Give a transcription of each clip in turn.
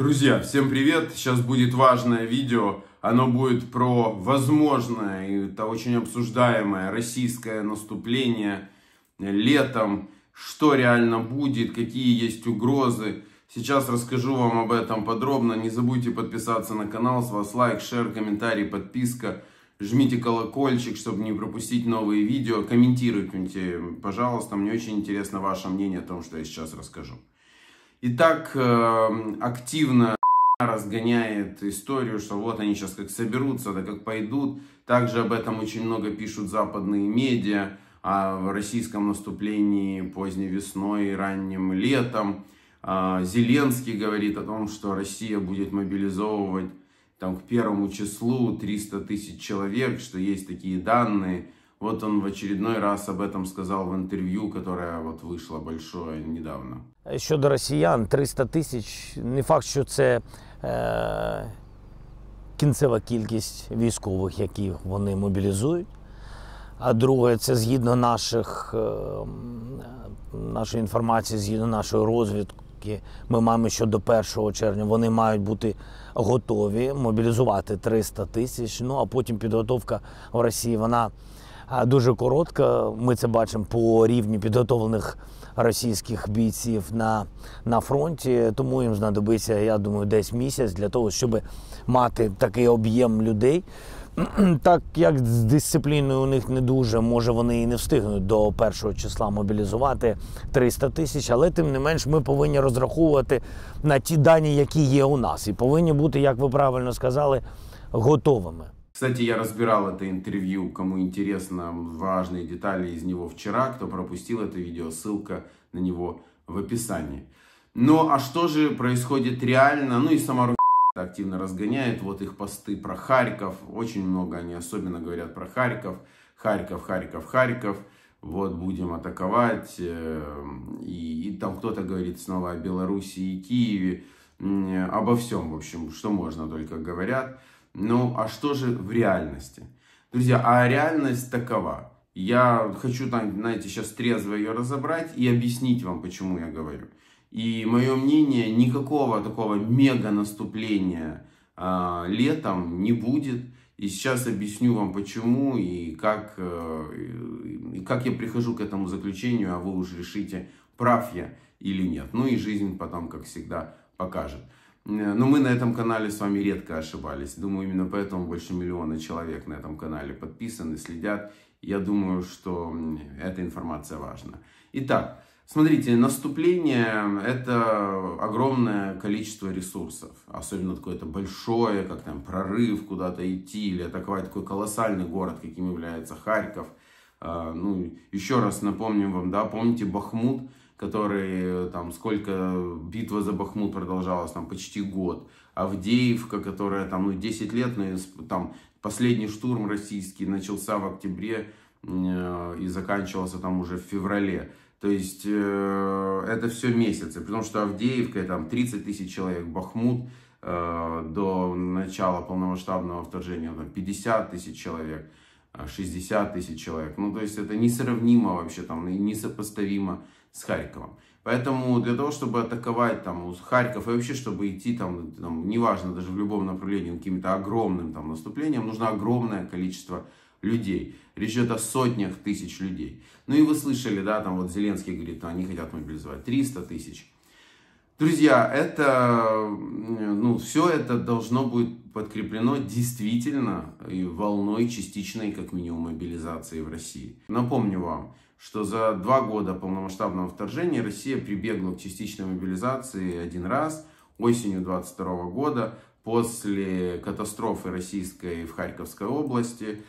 Друзья, всем привет! Сейчас будет важное видео. Оно будет про возможное и это очень обсуждаемое российское наступление летом. Что реально будет, какие есть угрозы. Сейчас расскажу вам об этом подробно. Не забудьте подписаться на канал. С вас лайк, шер, комментарий, подписка. Жмите колокольчик, чтобы не пропустить новые видео. Комментируйте, пожалуйста. Мне очень интересно ваше мнение о том, что я сейчас расскажу. И так э, активно разгоняет историю, что вот они сейчас как соберутся, да как пойдут. Также об этом очень много пишут западные медиа о российском наступлении поздней весной и ранним летом. А, Зеленский говорит о том, что Россия будет мобилизовывать там, к первому числу 300 тысяч человек, что есть такие данные. Вот он в очередной раз об этом сказал в интервью, которое вот вышло большое недавно. Щодо росіян, 300 тисяч. Не факт, що це е, кінцева кількість військових, які вони мобілізують. А друге, це згідно наших, е, нашої інформації, згідно нашої розвідки, ми маємо щодо 1 червня вони мають бути готові мобілізувати 300 тисяч. Ну а потім підготовка в Росії вона дуже коротка. Ми це бачимо по рівню підготовлених російських бійців на на фронті. Тому їм знадобиться, я думаю, десь місяць для того, щоб мати такий об'єм людей. Так як з дисципліною у них не дуже, може вони і не встигнуть до першого числа мобілізувати 300 тисяч, але тим не менш ми повинні розраховувати на ті дані, які є у нас, і повинні бути, як ви правильно сказали, готовими. Кстати, я разбирал это интервью, кому интересно, важные детали из него вчера. Кто пропустил это видео, ссылка на него в описании. Ну, а что же происходит реально? Ну и сама активно разгоняет. Вот их посты про Харьков. Очень много они особенно говорят про Харьков. Харьков, Харьков, Харьков. Вот будем атаковать. Э, и, и там кто-то говорит снова о Белоруссии и Киеве. Обо всем, в общем, что можно только говорят. Ну, а что же в реальности? Друзья, а реальность такова. Я хочу, там, знаете, сейчас трезво ее разобрать и объяснить вам, почему я говорю. И мое мнение, никакого такого мега наступления э, а, летом не будет. И сейчас объясню вам почему и как, э, и как я прихожу к этому заключению, а вы уже решите, прав я или нет. Ну и жизнь потом, как всегда, покажет. Э, но мы на этом канале с вами редко ошибались. Думаю, именно поэтому больше миллиона человек на этом канале подписаны, следят. Я думаю, что эта информация важна. Итак, смотрите, наступление – это огромное количество ресурсов. Особенно какое-то большое, как там прорыв куда-то идти, или атаковать такой колоссальный город, каким является Харьков. Э, ну, еще раз напомним вам, да, помните Бахмут – который там сколько битва за Бахмут продолжалась, там почти год, Авдеевка, которая там ну, 10 лет, но ну, там последний штурм российский начался в октябре э, и заканчивался там уже в феврале. То есть э, это все месяцы, потому что Авдеевка там 30 тысяч человек, Бахмут э, до начала полномасштабного вторжения там 50 тысяч человек, 60 э, тысяч человек. Ну то есть это несравнимо вообще там, несопоставимо с Харьковом. Поэтому для того, чтобы атаковать там Харьков и вообще, чтобы идти там, там неважно, даже в любом направлении, каким-то огромным там наступлением, нужно огромное количество людей. Речь идет о сотнях тысяч людей. Ну и вы слышали, да, там вот Зеленский говорит, что «А, они хотят мобилизовать 300 тысяч. Друзья, это, ну, все это должно будет подкреплено действительно волной частичной, как минимум, мобилизации в России. Напомню вам, что за два года полномасштабного вторжения Россия прибегла к частичной мобилизации один раз осенью 22 года после катастрофы российской в Харьковской области.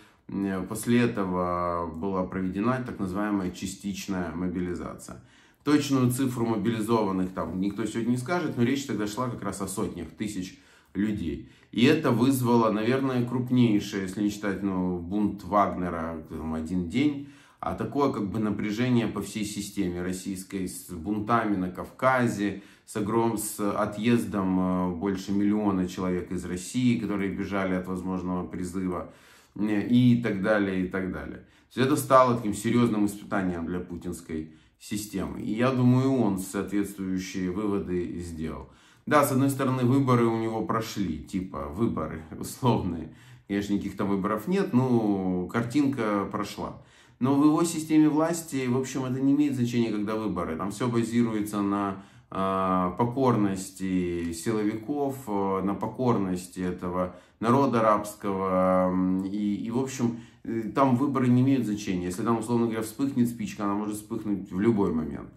После этого была проведена так называемая частичная мобилизация. Точную цифру мобилизованных там никто сегодня не скажет, но речь тогда шла как раз о сотнях тысяч людей. И это вызвало, наверное, крупнейшее, если не считать ну, бунт Вагнера там, один день, а такое как бы напряжение по всей системе российской с бунтами на Кавказе, с, огром, с отъездом э, больше миллиона человек из России, которые бежали от возможного призыва э, и так далее, и так далее. Все это стало таким серьезным испытанием для путинской системы. И я думаю, он соответствующие выводы сделал. Да, с одной стороны, выборы у него прошли, типа выборы условные. Конечно, никаких там выборов нет, но картинка прошла. Но в его системе власти, в общем, это не имеет значения, когда выборы. Там все базируется на э, покорности силовиков, а, на покорности этого народа арабского. и, и в общем, э, там выборы не имеют значения. Если там, условно говоря, вспыхнет спичка, она может вспыхнуть в любой момент.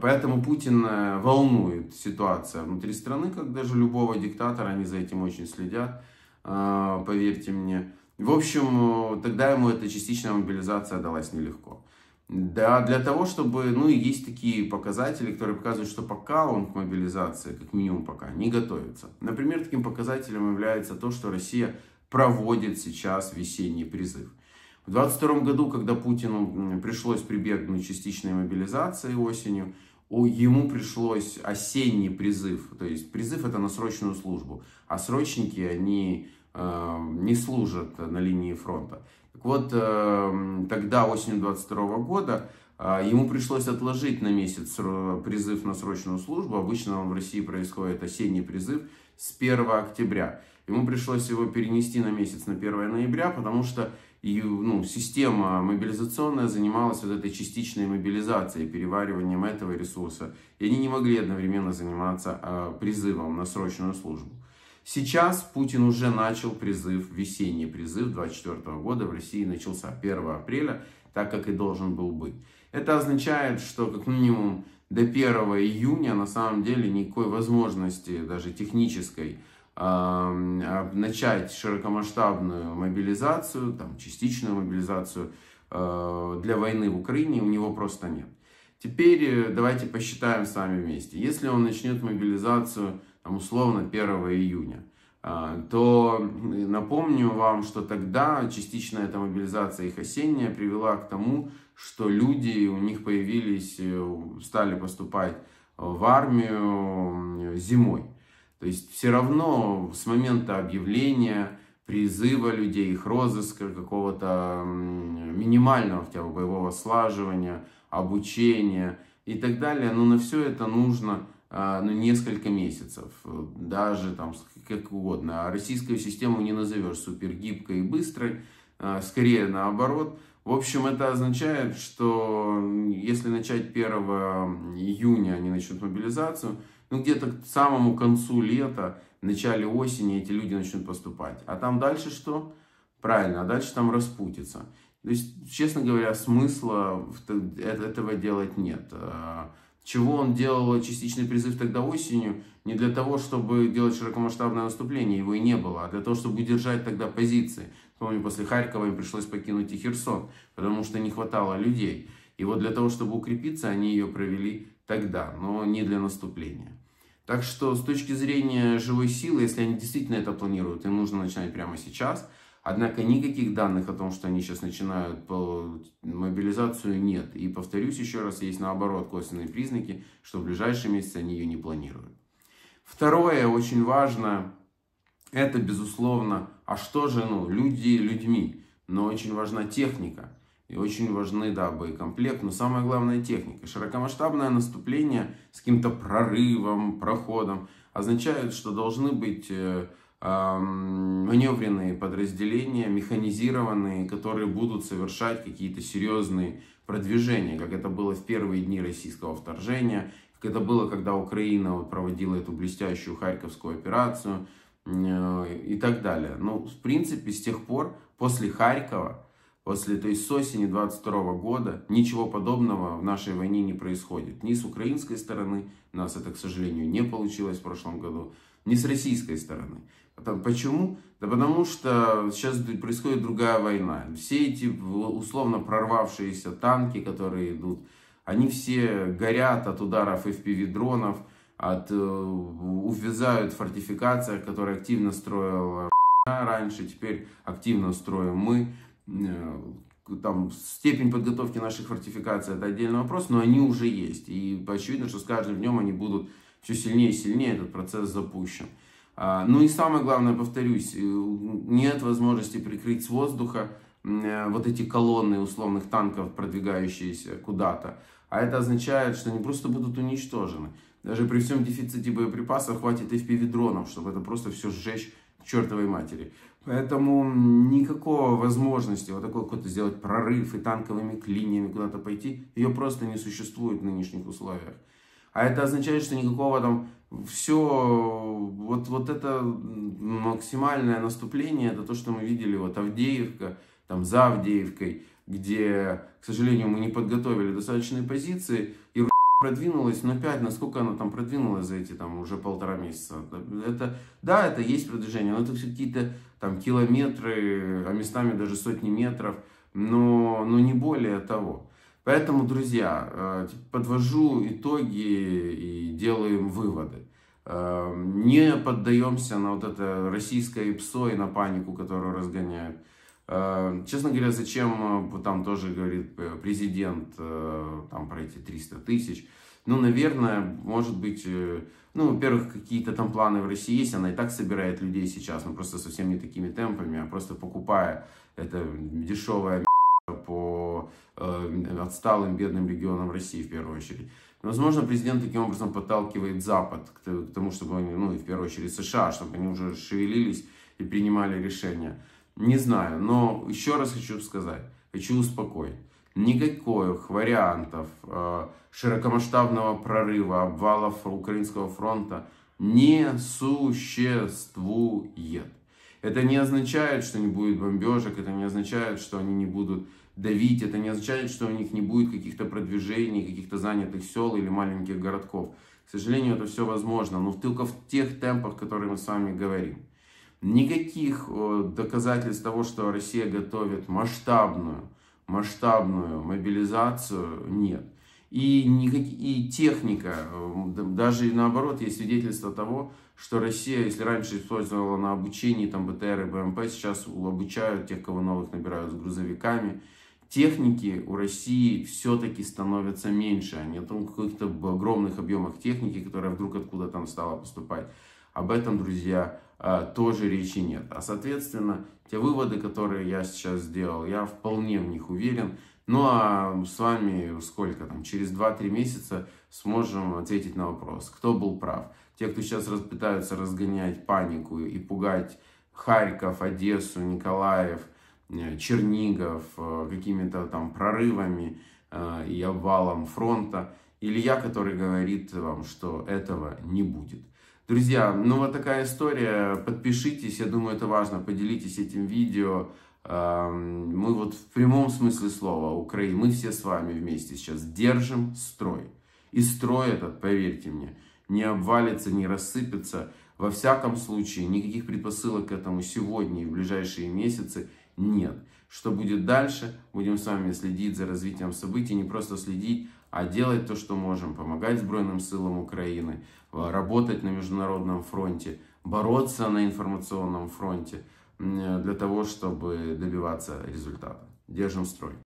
Поэтому Путин э, волнует ситуация внутри страны, как даже любого диктатора, они за этим очень следят, а, поверьте мне. В общем, э, тогда ему эта частичная мобилизация далась нелегко. Да, для того, чтобы, ну и есть такие показатели, которые показывают, что пока он к мобилизации, как минимум пока, не готовится. Например, таким показателем является то, что Россия проводит сейчас весенний призыв. В 22 году, когда Путину пришлось прибегнуть к частичной мобилизации осенью, ему пришлось осенний призыв, то есть призыв это на срочную службу, а срочники, они Эм, не служат на линии фронта. Так вот, эм, тогда, осенью 22 года, э, ему пришлось отложить на месяц призыв на срочную службу. Обычно он в России происходит осенний призыв с 1 октября. Ему пришлось его перенести на месяц на 1 ноября, потому что ну, система мобилизационная занималась вот этой частичной мобилизацией, перевариванием этого ресурса. И они не могли одновременно заниматься э, призывом на срочную службу. Сейчас Путин уже начал призыв, весенний призыв 24 года в России начался 1 апреля, так как и должен был быть. Это означает, что как минимум до 1 июня на самом деле никакой возможности даже технической начать широкомасштабную мобилизацию, там, частичную мобилизацию э, для войны в Украине у него просто нет. Теперь э, давайте посчитаем с вами вместе. Если он начнет мобилизацию там, условно 1 июня, а, то напомню вам, что тогда частично эта мобилизация их осенняя привела к тому, что люди, у них появились, э, стали поступать в армию зимой. То есть все равно с момента объявления, призыва людей, их розыска, какого-то минимального хотя бы боевого слаживания, обучения и так далее, но ну, на все это нужно а, ну, несколько месяцев, э, даже там как угодно. А российскую систему не назовешь супергибкой и быстрой, а, скорее наоборот. В общем, это означает, что если начать 1 июня они начнут мобилизацию, ну где-то к самому концу лета, начале осени эти люди начнут поступать. А там дальше что? Правильно, а дальше там распутится. То есть, честно говоря, смысла э, этого делать нет. А, чего он делал частичный призыв тогда осенью, не для того, чтобы делать широкомасштабное наступление, его и не было, а для того, чтобы удержать тогда позиции. Помню, после Харькова им пришлось покинуть и Херсон, потому что не хватало людей. И вот для того, чтобы укрепиться, они ее провели тогда, но не для наступления. Так что с точки зрения живой силы, если они действительно это планируют, им нужно начинать прямо сейчас – Однако никаких данных о том, что они сейчас начинают мобилизацию, нет. И повторюсь еще раз, есть наоборот косвенные признаки, что в ближайшие месяцы они ее не планируют. Второе, очень важно, это, безусловно, а что же, ну, люди людьми. Но очень важна техника. И очень важны, да, боекомплект, но самое главное техника. Широкомасштабное наступление с каким-то прорывом, проходом означает, что должны быть э, маневренные подразделения, механизированные, которые будут совершать какие-то серьезные продвижения, как это было в первые дни российского вторжения, как это было, когда Украина проводила эту блестящую Харьковскую операцию э, и так далее. Ну, в принципе, с тех пор, после Харькова, после той осени 22 года ничего подобного в нашей войне не происходит. Ни с украинской стороны, нас это, к сожалению, не получилось в прошлом году, ни с российской стороны. Почему? Да потому что сейчас происходит другая война. Все эти условно прорвавшиеся танки, которые идут, они все горят от ударов FPV-дронов, от, э, увязают в фортификациях, которые активно строила раньше, теперь активно строим мы. Э, там степень подготовки наших фортификаций это отдельный вопрос, но они уже есть. И очевидно, что с каждым днем они будут все сильнее и сильнее, этот процесс запущен. А, ну и самое главное, повторюсь, э, нет возможности прикрыть с воздуха э, вот эти колонны условных танков, продвигающиеся куда-то. А это означает, что они просто будут уничтожены. Даже при всем дефиците боеприпасов хватит и FPV-дронов, чтобы это просто все сжечь чертовой матери. Поэтому никакой возможности вот такой какой-то сделать прорыв и танковыми клиньями куда-то пойти, ее просто не существует в нынешних условиях. А это означает, что никакого там все, вот, вот это максимальное наступление, это то, что мы видели, вот Авдеевка, там за Авдеевкой, где, к сожалению, мы не подготовили достаточные позиции. И продвинулась, но 5, насколько она там продвинулась за эти там уже полтора месяца. Это, да, это есть продвижение, но это все какие-то там километры, а местами даже сотни метров, но, но не более того. Поэтому, друзья, э, типа, подвожу итоги и делаем выводы. Э, не поддаемся на вот это российское ПСО и на панику, которую разгоняют. Э, честно говоря, зачем, э, там тоже говорит э, президент, там про эти 300 тысяч. Ну, наверное, может быть, ну, во-первых, какие-то там планы в России есть, она и так собирает людей сейчас, но просто совсем не такими темпами, а просто покупая это дешевое по отсталым бедным регионам России в первую очередь. Возможно, президент таким образом подталкивает Запад к тому, чтобы они, ну и в первую очередь США, чтобы они уже шевелились и принимали решения. Не знаю, но еще раз хочу сказать, хочу успокоить. Никаких вариантов э, широкомасштабного прорыва, обвалов украинского фронта не существует. Это не означает, что не будет бомбежек, это не означает, что они не будут давить, это не означает, что у них не будет каких-то продвижений, каких-то занятых сел или маленьких городков. К сожалению, это все возможно, но только в тех темпах, которые мы с вами говорим. Никаких э, доказательств того, что Россия готовит масштабную, масштабную мобилизацию, нет. И, никак, и техника, э, даже наоборот, есть свидетельство того, что Россия, если раньше использовала на обучении там, БТР и БМП, сейчас обучают тех, кого новых набирают с грузовиками. Техники у России все-таки становятся меньше, а не о том каких-то огромных объемах техники, которая вдруг откуда там стала поступать. Об этом, друзья, а, тоже речи нет. А соответственно, те выводы, которые я сейчас сделал, я вполне в них уверен. Ну а с вами сколько там, через 2-3 месяца сможем ответить на вопрос, кто был прав. Те, кто сейчас пытаются разгонять панику и пугать Харьков, Одессу, Николаев, э, Чернигов э, какими-то там прорывами э, и обвалом фронта, или я, который говорит вам, что этого не будет. Друзья, ну вот такая история. Подпишитесь, я думаю, это важно. Поделитесь этим видео. Эм, мы вот в прямом смысле слова, Украина, мы все с вами вместе сейчас держим строй. И строй этот, поверьте мне, не обвалится, не рассыпется. Во всяком случае, никаких предпосылок к этому сегодня и в ближайшие месяцы нет. Что будет дальше, будем с вами следить за развитием событий, не просто следить, а делать то, что можем, помогать Сбройным силам Украины, э, работать на международном фронте, бороться на информационном фронте э, для того, чтобы добиваться результата. Держим строй.